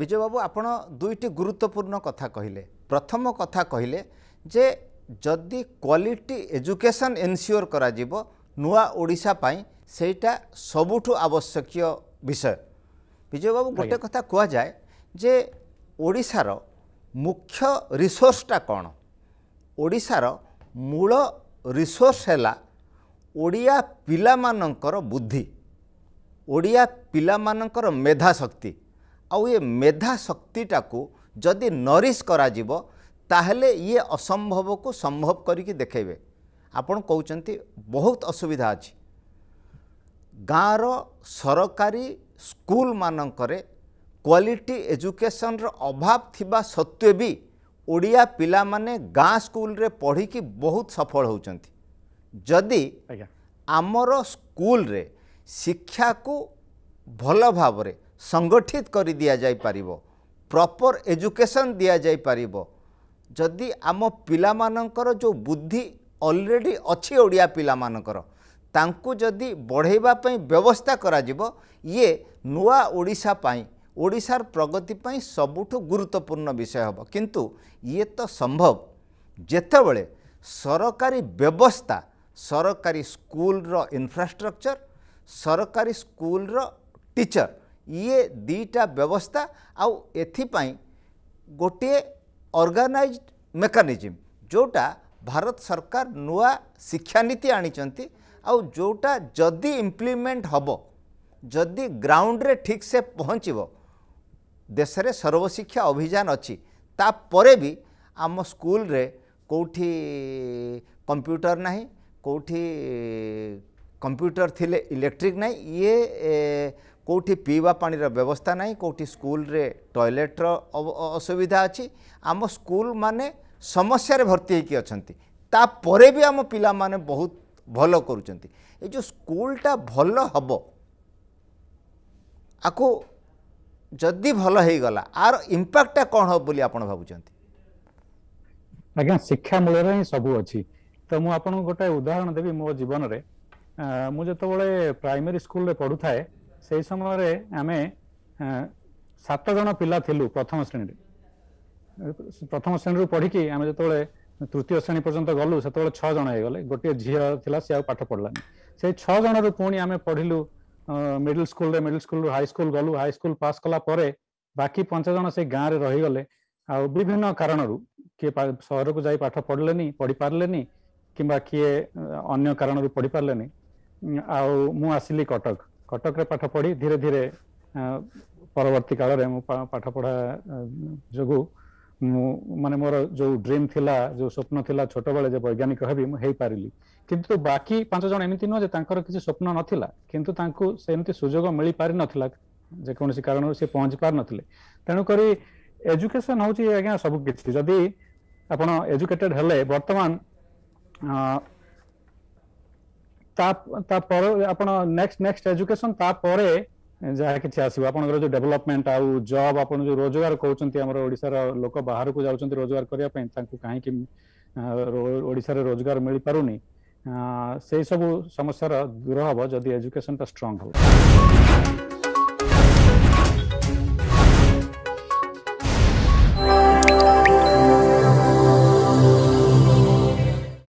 ବିଜୟ ବାବୁ ଆପଣ ଦୁଇଟି ଗୁରୁତ୍ୱପୂର୍ଣ୍ଣ କଥା କହିଲେ ପ୍ରଥମ କଥା କହିଲେ ଯେ ଯଦି କ୍ୱାଲିଟି ଏଜୁକେସନ୍ ଏନ୍ସିଓର କରାଯିବ ନୂଆ ଓଡ଼ିଶା ପାଇଁ ସେଇଟା ସବୁଠୁ ଆବଶ୍ୟକୀୟ ବିଷୟ ବିଜୟ ବାବୁ ଗୋଟେ କଥା କୁହାଯାଏ ଯେ ଓଡ଼ିଶାର ମୁଖ୍ୟ ରିସୋର୍ସଟା କ'ଣ ଓଡ଼ିଶାର ମୂଳ ରିସୋର୍ସ ହେଲା ଓଡ଼ିଆ ପିଲାମାନଙ୍କର ବୁଦ୍ଧି ଓଡ଼ିଆ ପିଲାମାନଙ୍କର ମେଧାଶକ୍ତି ଆଉ ଏ ମେଧା ଶକ୍ତିଟାକୁ ଯଦି ନରିଶ କରାଯିବ ତାହେଲେ ଇଏ ଅସମ୍ଭବକୁ ସମ୍ଭବ କରିକି ଦେଖେଇବେ ଆପଣ କହୁଛନ୍ତି ବହୁତ ଅସୁବିଧା ଅଛି ଗାଁର ସରକାରୀ ସ୍କୁଲମାନଙ୍କରେ କ୍ୱାଲିଟି ଏଜୁକେସନ୍ର ଅଭାବ ଥିବା ସତ୍ତ୍ୱେ ବି ଓଡ଼ିଆ ପିଲାମାନେ ଗାଁ ସ୍କୁଲରେ ପଢ଼ିକି ବହୁତ ସଫଳ ହେଉଛନ୍ତି ଯଦି ଆମର ସ୍କୁଲରେ ଶିକ୍ଷାକୁ ଭଲ ଭାବରେ ସଂଗଠିତ କରି ଦିଆଯାଇପାରିବ ପ୍ରପର୍ ଏଜୁକେସନ୍ ଦିଆଯାଇପାରିବ ଯଦି ଆମ ପିଲାମାନଙ୍କର ଯେଉଁ ବୁଦ୍ଧି ଅଲରେଡ଼ି ଅଛି ଓଡ଼ିଆ ପିଲାମାନଙ୍କର ତାଙ୍କୁ ଯଦି ବଢ଼େଇବା ପାଇଁ ବ୍ୟବସ୍ଥା କରାଯିବ ଇଏ ନୂଆ ଓଡ଼ିଶା ପାଇଁ ଓଡ଼ିଶାର ପ୍ରଗତି ପାଇଁ ସବୁଠୁ ଗୁରୁତ୍ୱପୂର୍ଣ୍ଣ ବିଷୟ ହେବ କିନ୍ତୁ ଇଏ ତ ସମ୍ଭବ ଯେତେବେଳେ ସରକାରୀ ବ୍ୟବସ୍ଥା ସରକାରୀ ସ୍କୁଲର ଇନଫ୍ରାଷ୍ଟ୍ରକ୍ଚର୍ ସରକାରୀ ସ୍କୁଲର ଟିଚର୍ ଇଏ ଦୁଇଟା ବ୍ୟବସ୍ଥା ଆଉ ଏଥିପାଇଁ ଗୋଟିଏ ଅର୍ଗାନାଇଜଡ଼ ମେକାନିଜିମ୍ ଯେଉଁଟା ଭାରତ ସରକାର ନୂଆ ଶିକ୍ଷାନୀତି ଆଣିଛନ୍ତି ଆଉ ଯେଉଁଟା ଯଦି ଇମ୍ପ୍ଲିମେଣ୍ଟ ହେବ ଯଦି ଗ୍ରାଉଣ୍ଡରେ ଠିକ୍ ସେ ପହଞ୍ଚିବ ଦେଶରେ ସର୍ବଶିକ୍ଷା ଅଭିଯାନ ଅଛି ତାପରେ ବି ଆମ ସ୍କୁଲରେ କେଉଁଠି କମ୍ପ୍ୟୁଟର ନାହିଁ କେଉଁଠି କମ୍ପ୍ୟୁଟର ଥିଲେ ଇଲେକ୍ଟ୍ରିକ୍ ନାହିଁ ଇଏ କେଉଁଠି ପିଇବା ପାଣିର ବ୍ୟବସ୍ଥା ନାହିଁ କେଉଁଠି ସ୍କୁଲରେ ଟଏଲେଟ୍ର ଅସୁବିଧା ଅଛି ଆମ ସ୍କୁଲମାନେ ସମସ୍ୟାରେ ଭର୍ତ୍ତି ହେଇକି ଅଛନ୍ତି ତାପରେ ବି ଆମ ପିଲାମାନେ ବହୁତ ଭଲ କରୁଛନ୍ତି ଏ ଯେଉଁ ସ୍କୁଲଟା ଭଲ ହେବ ଆକୁ ଯଦି ଭଲ ହେଇଗଲା ଆର ଇମ୍ପାକ୍ଟଟା କ'ଣ ହେବ ବୋଲି ଆପଣ ଭାବୁଛନ୍ତି ଆଜ୍ଞା ଶିକ୍ଷା ମୂଳରେ ହିଁ ସବୁ ଅଛି ତ ମୁଁ ଆପଣଙ୍କୁ ଗୋଟେ ଉଦାହରଣ ଦେବି ମୋ ଜୀବନରେ ମୁଁ ଯେତେବେଳେ ପ୍ରାଇମେରୀ ସ୍କୁଲରେ ପଢ଼ୁଥାଏ ସେଇ ସମୟରେ ଆମେ ସାତ ଜଣ ପିଲା ଥିଲୁ ପ୍ରଥମ ଶ୍ରେଣୀରେ ପ୍ରଥମ ଶ୍ରେଣୀରୁ ପଢିକି ଆମେ ଯେତେବେଳେ ତୃତୀୟ ଶ୍ରେଣୀ ପର୍ଯ୍ୟନ୍ତ ଗଲୁ ସେତେବେଳେ ଛଅ ଜଣ ହେଇଗଲେ ଗୋଟିଏ ଝିଅ ଥିଲା ସେ ଆଉ ପାଠ ପଢ଼ିଲାନି ସେଇ ଛଅ ଜଣରୁ ପୁଣି ଆମେ ପଢିଲୁ ମିଡିଲ ସ୍କୁଲରେ ମିଡିଲ ସ୍କୁଲରୁ ହାଇସ୍କୁଲ ଗଲୁ ହାଇସ୍କୁଲ ପାସ୍ କଲା ପରେ ବାକି ପାଞ୍ଚ ଜଣ ସେ ଗାଁରେ ରହିଗଲେ ଆଉ ବିଭିନ୍ନ କାରଣରୁ କିଏ ସହରକୁ ଯାଇ ପାଠ ପଢିଲେନି ପଢିପାରିଲେନି କିମ୍ବା କିଏ ଅନ୍ୟ କାରଣରୁ ପଢିପାରିଲେନି ଆଉ ମୁଁ ଆସିଲି କଟକ କଟକରେ ପାଠ ପଢ଼ି ଧୀରେ ଧୀରେ ପରବର୍ତ୍ତୀ କାଳରେ ମୁଁ ପାଠ ପଢ଼ା ଯୋଗୁଁ ମୁଁ ମାନେ ମୋର ଯୋଉ ଡ୍ରିମ୍ ଥିଲା ଯୋଉ ସ୍ୱପ୍ନ ଥିଲା ଛୋଟବେଳେ ଯେ ବୈଜ୍ଞାନିକ ହେବି ମୁଁ ହେଇପାରିଲି କିନ୍ତୁ ବାକି ପାଞ୍ଚ ଜଣ ଏମିତି ନୁହଁ ଯେ ତାଙ୍କର କିଛି ସ୍ୱପ୍ନ ନଥିଲା କିନ୍ତୁ ତାଙ୍କୁ ସେମିତି ସୁଯୋଗ ମିଳିପାରିନଥିଲା ଯେକୌଣସି କାରଣରୁ ସେ ପହଞ୍ଚି ପାରିନଥିଲେ ତେଣୁକରି ଏଜୁକେସନ ହଉଛି ଆଜ୍ଞା ସବୁ କିଛି ଯଦି ଆପଣ ଏଜୁକେଟେଡ ହେଲେ ବର୍ତ୍ତମାନ नेक्स्ट नेक्स्ट एजुकेशन जहाँ कि आसो आप जो डेभलपमेंट आउ जब आप जो रोजगार कहते ओडार लोक बाहर को जाऊँ रोजगार करने कहीं ओडार रोजगार मिल पार नहीं सब समस्या दूर हम जदि एजुकेशन स्ट्रंग हो